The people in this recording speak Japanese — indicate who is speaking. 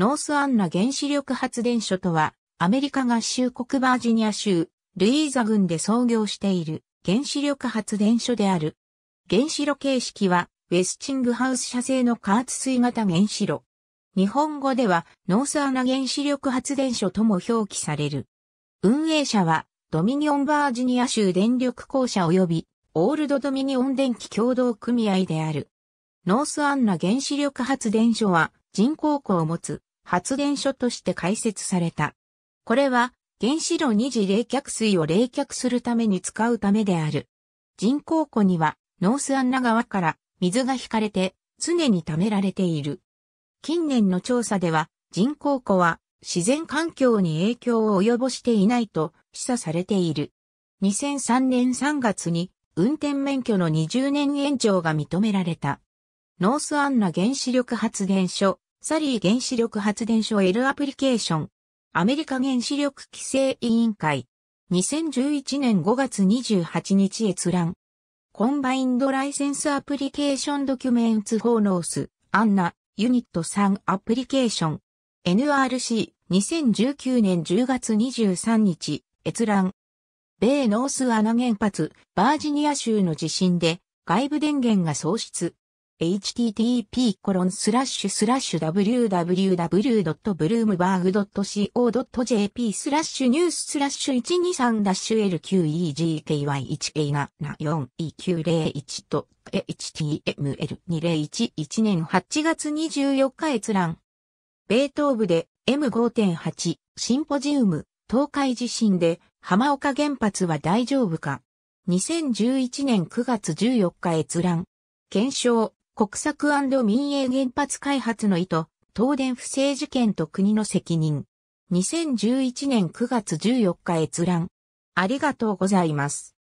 Speaker 1: ノースアンナ原子力発電所とは、アメリカ合衆国バージニア州、ルイーザ郡で創業している原子力発電所である。原子炉形式は、ウェスチングハウス社製の加圧水型原子炉。日本語では、ノースアナ原子力発電所とも表記される。運営者は、ドミニオンバージニア州電力公社及び、オールドドミニオン電気共同組合である。ノースアンナ原子力発電所は、人工庫を持つ、発電所として開設された。これは原子炉二次冷却水を冷却するために使うためである。人工湖にはノースアンナ川から水が引かれて常に貯められている。近年の調査では人工湖は自然環境に影響を及ぼしていないと示唆されている。2003年3月に運転免許の20年延長が認められた。ノースアンナ原子力発電所サリー原子力発電所 L アプリケーション。アメリカ原子力規制委員会。2011年5月28日閲覧。コンバインドライセンスアプリケーションドキュメンツ法ーノース、アンナ、ユニット3アプリケーション。NRC、2019年10月23日、閲覧。米ノースアナ原発、バージニア州の地震で外部電源が喪失。http://www.bloomberg.co.jp スラッシュニューススラッシュ1 2 3 l q e g k y 1 k 7 4 9 0 1と HTML2011 年8月24日閲覧。米東部で M5.8 シンポジウム東海地震で浜岡原発は大丈夫か2011年9月14日閲覧。検証、国策民営原発開発の意図、東電不正事件と国の責任。2011年9月14日閲覧。ありがとうございます。